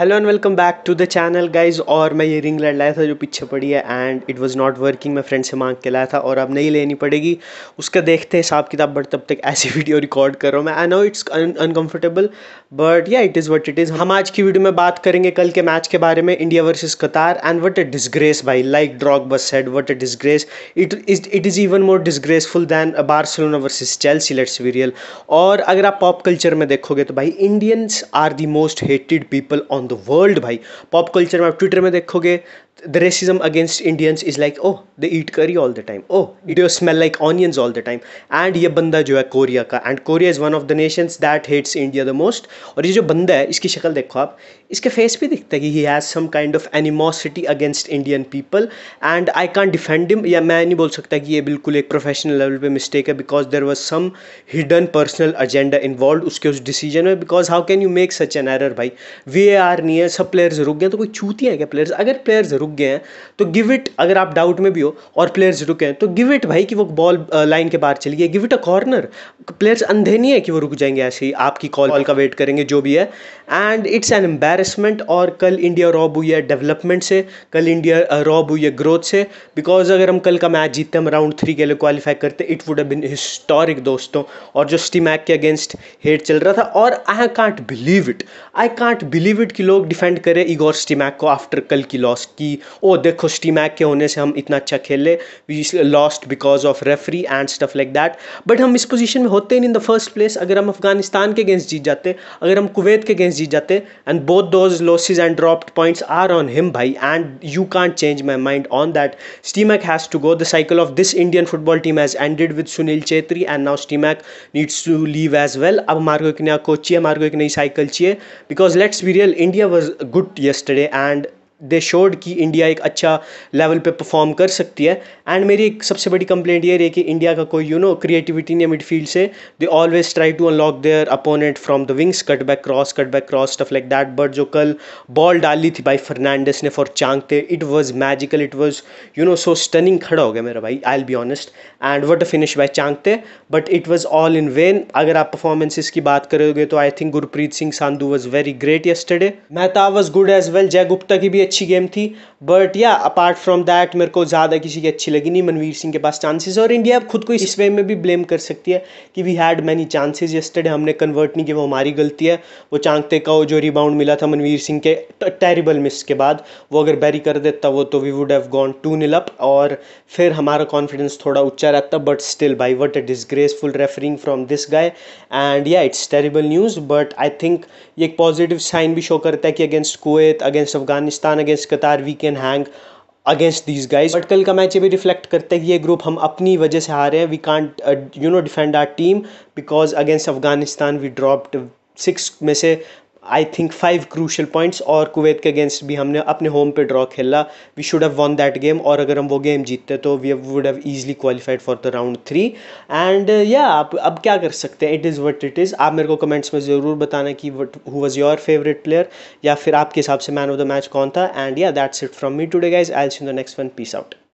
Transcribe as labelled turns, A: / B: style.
A: hello and welcome back to the channel guys और मैं ये रिंग लाइट लाया था जो पीछे पड़ी है and it was not working मैं फ्रेंड से मांग के लाया था और अब नहीं लेनी पड़ेगी उसका देखते हैं हिसाब किताब बट तब तक ऐसी वीडियो रिकॉर्ड कर रहा हूँ मैं I know it's uncomfortable but yeah it is what it is हम आज की वीडियो में बात करेंगे कल के मैच के बारे में India versus Qatar and what a disgrace भाई लाइक ड्रॉक बस said what a disgrace it is it is even more disgraceful than Barcelona versus Chelsea let's be real और अगर आप पॉप कल्चर में देखोगे तो भाई Indians are the most hated people on the world भाई पॉप कल्चर में आप ट्विटर में देखोगे the racism against Indians is like oh they eat curry all the time oh they smell like onions all the time and ये बंदा जो है Korea का and Korea is one of the nations that hates India the most और ये जो बंदा है इसकी शक्ल देखो आप इसके फेस पे दिखता है कि he has some kind of animosity against Indian people and I can't defend him या मैं नहीं बोल सकता कि ये बिल्कुल एक प्रोफेशनल लेवल पे मिस्टेक है because there was some hidden personal agenda involve उसके उस डिसीजन में because how can you make such an error भाई वी आर नहीं है सब प्लेयर्स रुक गए तो कोई चूतियाँ क्या प्लेयर्स अगर प्लेयर्स रुक रुक गए हैं तो गिव इट अगर आप डाउट में भी हो और प्लेयर्स रुके हैं तो गिव इट भाई कि वो बॉल लाइन के बाहर चली गई give it a corner players अंधे नहीं है कि वो रुक जाएंगे ऐसे ही आपकी कॉल का वेट करेंगे जो भी है एंड इट्स एन एम्बेरसमेंट और कल इंडिया रॉब हुई है डेवलपमेंट से कल इंडिया रॉब हुई है ग्रोथ से बिकॉज अगर हम कल का मैच जीतते हम राउंड थ्री के लिए क्वालिफाई करते इट वुड बिन हिस्टोरिक दोस्तों और जो स्टीमैक के अगेंस्ट हेट चल रहा था और I can't believe it I can't believe it कि लोग डिफेंड करें इगोर स्टीमैक को आफ्टर कल की लॉस की ओ oh, देखो स्टीमैक के होने से हम इतना अच्छा खेल ले we lost because of referee and stuff like that but हम इस पोजिशन में होते ही इन द फर्स्ट प्लेस अगर हम अफगानिस्तान के अगेंस्ट जीत जाते अगर हम कुवैत के अगेंस्ट जीत जाते and both those losses and dropped points are on him भाई and you can't change my mind on that Stimac has to go the cycle of this Indian football team has ended with Sunil Chhetri and now Stimac needs to leave as well अब हमारे को एक नया coach चाहिए हमारे को एक नई साइकिल चाहिए because let's be real India was good yesterday and they showed कि इंडिया एक अच्छा लेवल पे परफॉर्म कर सकती है एंड मेरी एक सबसे बड़ी कंप्लेंट ये रही कि इंडिया का कोई यू नो क्रिएटिविटी नहीं मिडफील्ड से they always try to unlock their opponent from the wings cut back cross cut back cross stuff like that but जो कल बॉल डाली थी भाई फर्नांडिस ने for Chhangte it was magical it was you know so stunning खड़ा हो गया मेरा भाई I'll be honest and what a finish by the but it was all in when अगर आप परफॉर्मेंसेज की बात करोगे तो I think Gurpreet Singh Sandhu was very great yesterday Mehta was good as well Jay Gupta की भी अच्छी गेम थी बट या अपार्ट फ्रॉम दैट मेरे को ज़्यादा किसी की अच्छी लगी नहीं मनवीर सिंह के पास चांसेस और इंडिया अब खुद को इस वे में भी ब्लेम कर सकती है कि we had many chances yesterday हमने कन्वर्ट नहीं किया वो हमारी गलती है वो चांगते का वो जो रिबाउंड मिला था मनवीर सिंह के टेरिबल मिस के बाद वो अगर बैरी कर देता वो तो we would have gone two nil up और फिर हमारा कॉन्फिडेंस थोड़ा ऊंचा रहता but still by what a disgraceful refereeing from this guy and yeah it's terrible news but I think ये एक पॉजिटिव साइन भी शो करता है कि against Kuwait against Afghanistan against Qatar we can can hang against these guys but कल का match ये भी रिफ्लेक्ट करते हैं कि ये ग्रुप हम अपनी वजह से हारे हैं we can't you know defend our team because against Afghanistan we dropped six में से I think five crucial points और कुवैत के अगेंस्ट भी हमने अपने होम पे ड्रॉ खेला we should have won that game और अगर हम वो गेम जीतते तो we would have easily qualified for the round three and yeah आप अब क्या कर सकते हैं it is what it is आप मेरे को कमेंट्स में ज़रूर बताना कि what who was your favourite player या फिर आपके हिसाब से मैन ऑफ द मैच कौन था and yeah that's it from me today guys I see the next one peace out